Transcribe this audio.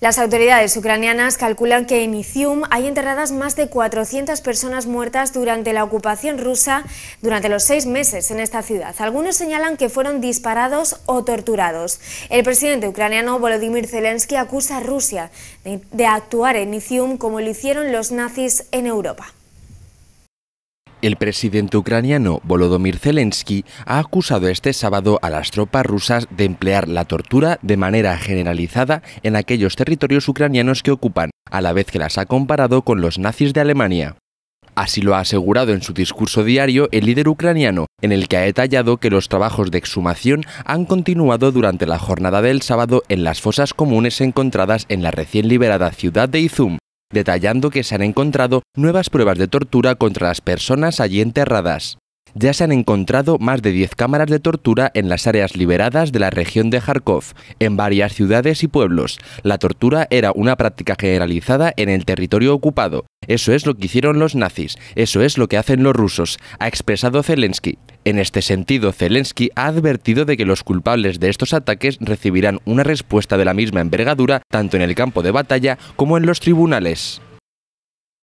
Las autoridades ucranianas calculan que en Izium hay enterradas más de 400 personas muertas durante la ocupación rusa durante los seis meses en esta ciudad. Algunos señalan que fueron disparados o torturados. El presidente ucraniano Volodymyr Zelensky acusa a Rusia de, actuar en Izium como lo hicieron los nazis en Europa. El presidente ucraniano Volodymyr Zelensky ha acusado este sábado a las tropas rusas de emplear la tortura de manera generalizada en aquellos territorios ucranianos que ocupan, a la vez que las ha comparado con los nazis de Alemania. Así lo ha asegurado en su discurso diario el líder ucraniano, en el que ha detallado que los trabajos de exhumación han continuado durante la jornada del sábado en las fosas comunes encontradas en la recién liberada ciudad de Izum, detallando que se han encontrado nuevas pruebas de tortura contra las personas allí enterradas. Ya se han encontrado más de 10 cámaras de tortura en las áreas liberadas de la región de Kharkov, en varias ciudades y pueblos. La tortura era una práctica generalizada en el territorio ocupado, eso es lo que hicieron los nazis, eso es lo que hacen los rusos, ha expresado Zelensky. En este sentido, Zelensky ha advertido de que los culpables de estos ataques recibirán una respuesta de la misma envergadura tanto en el campo de batalla como en los tribunales.